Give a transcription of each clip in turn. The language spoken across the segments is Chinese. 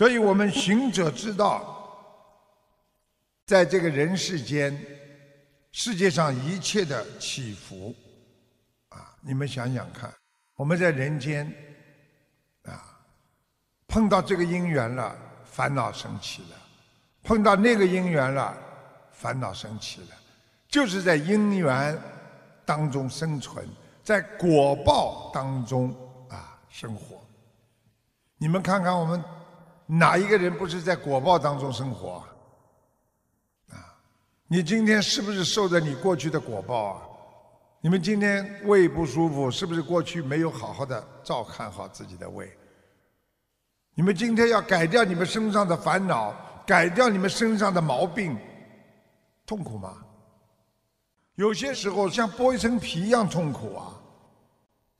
所以，我们行者知道，在这个人世间，世界上一切的起伏，啊，你们想想看，我们在人间，啊，碰到这个因缘了，烦恼升起了；碰到那个因缘了，烦恼升起了，就是在因缘当中生存，在果报当中啊生活。你们看看我们。哪一个人不是在果报当中生活？啊，你今天是不是受着你过去的果报啊？你们今天胃不舒服，是不是过去没有好好的照看好自己的胃？你们今天要改掉你们身上的烦恼，改掉你们身上的毛病，痛苦吗？有些时候像剥一层皮一样痛苦啊！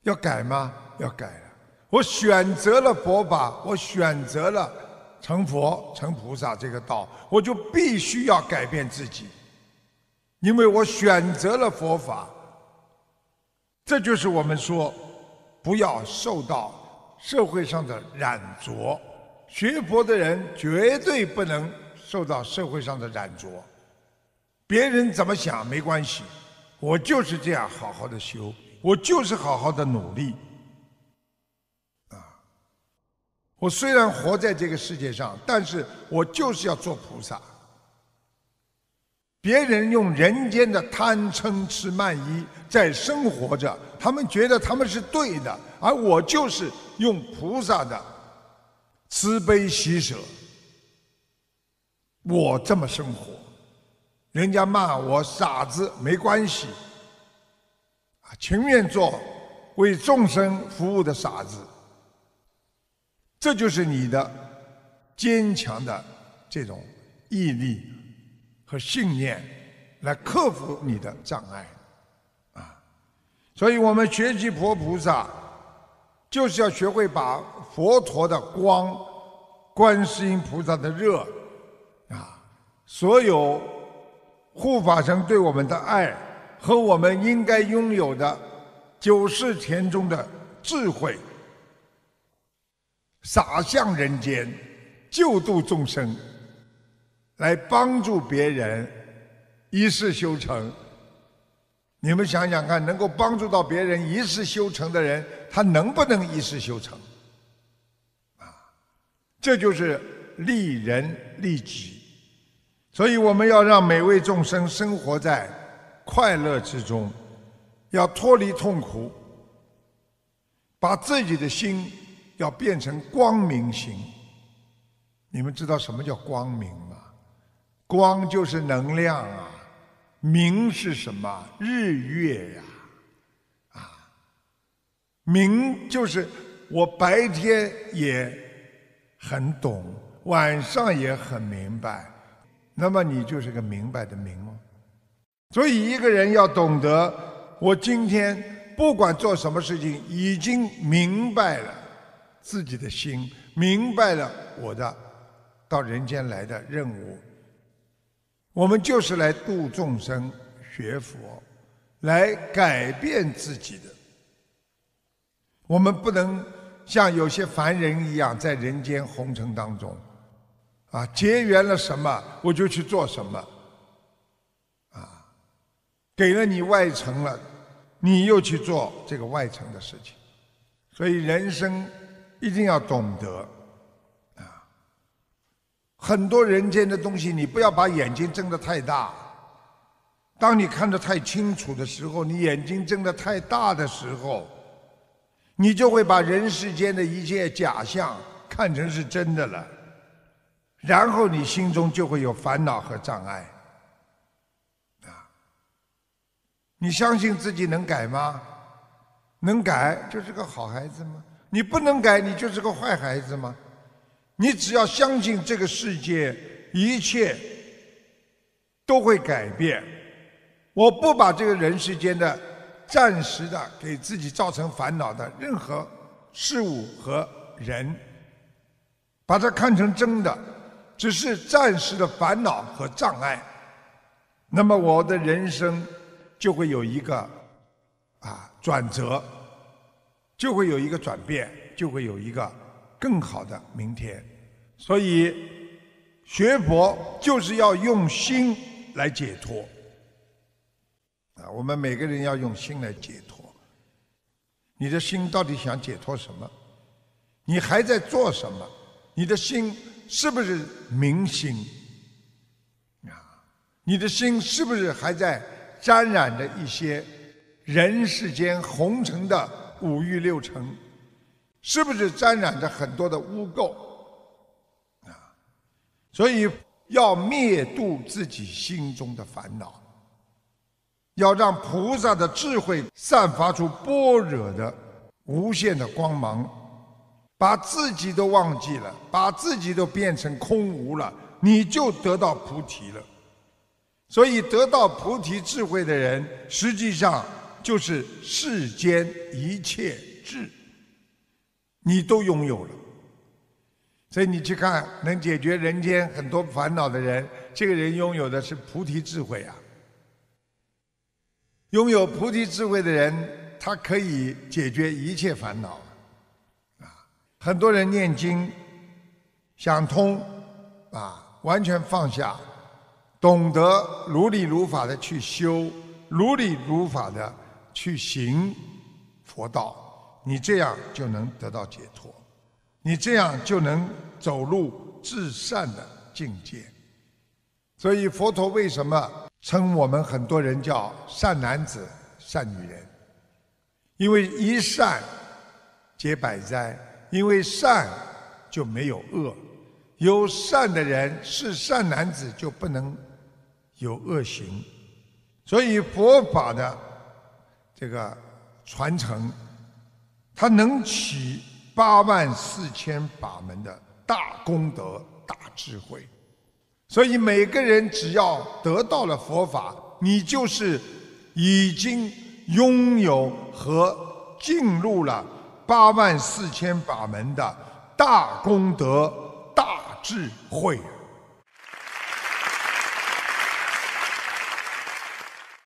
要改吗？要改。我选择了佛法，我选择了成佛、成菩萨这个道，我就必须要改变自己，因为我选择了佛法。这就是我们说，不要受到社会上的染浊。学佛的人绝对不能受到社会上的染浊。别人怎么想没关系，我就是这样好好的修，我就是好好的努力。我虽然活在这个世界上，但是我就是要做菩萨。别人用人间的贪嗔痴慢疑在生活着，他们觉得他们是对的，而我就是用菩萨的慈悲喜舍，我这么生活，人家骂我傻子没关系，啊，情愿做为众生服务的傻子。这就是你的坚强的这种毅力和信念，来克服你的障碍啊！所以，我们学习佛菩萨，就是要学会把佛陀的光、观世音菩萨的热啊，所有护法神对我们的爱和我们应该拥有的九世田中的智慧。洒向人间，救度众生，来帮助别人，一世修成。你们想想看，能够帮助到别人一世修成的人，他能不能一世修成？啊，这就是利人利己。所以我们要让每位众生生活在快乐之中，要脱离痛苦，把自己的心。要变成光明心，你们知道什么叫光明吗？光就是能量啊，明是什么？日月呀，啊，明就是我白天也很懂，晚上也很明白。那么你就是个明白的明吗？所以一个人要懂得，我今天不管做什么事情，已经明白了。自己的心明白了我的到人间来的任务，我们就是来度众生、学佛、来改变自己的。我们不能像有些凡人一样，在人间红尘当中，啊，结缘了什么我就去做什么，啊，给了你外层了，你又去做这个外层的事情，所以人生。一定要懂得啊！很多人间的东西，你不要把眼睛睁得太大。当你看得太清楚的时候，你眼睛睁得太大的时候，你就会把人世间的一切假象看成是真的了，然后你心中就会有烦恼和障碍。啊！你相信自己能改吗？能改就是个好孩子吗？你不能改，你就是个坏孩子吗？你只要相信这个世界，一切都会改变。我不把这个人世间的暂时的给自己造成烦恼的任何事物和人，把它看成真的，只是暂时的烦恼和障碍，那么我的人生就会有一个啊转折。就会有一个转变，就会有一个更好的明天。所以学佛就是要用心来解脱啊！我们每个人要用心来解脱。你的心到底想解脱什么？你还在做什么？你的心是不是明心啊？你的心是不是还在沾染着一些人世间红尘的？五欲六尘，是不是沾染着很多的污垢啊？所以要灭度自己心中的烦恼，要让菩萨的智慧散发出般若的无限的光芒，把自己都忘记了，把自己都变成空无了，你就得到菩提了。所以得到菩提智慧的人，实际上。就是世间一切智，你都拥有了。所以你去看，能解决人间很多烦恼的人，这个人拥有的是菩提智慧啊。拥有菩提智慧的人，他可以解决一切烦恼啊。很多人念经，想通啊，完全放下，懂得如理如法的去修，如理如法的。去行佛道，你这样就能得到解脱，你这样就能走入至善的境界。所以佛陀为什么称我们很多人叫善男子、善女人？因为一善解百灾，因为善就没有恶，有善的人是善男子，就不能有恶行。所以佛法的。这个传承，它能起八万四千法门的大功德、大智慧。所以每个人只要得到了佛法，你就是已经拥有和进入了八万四千法门的大功德、大智慧。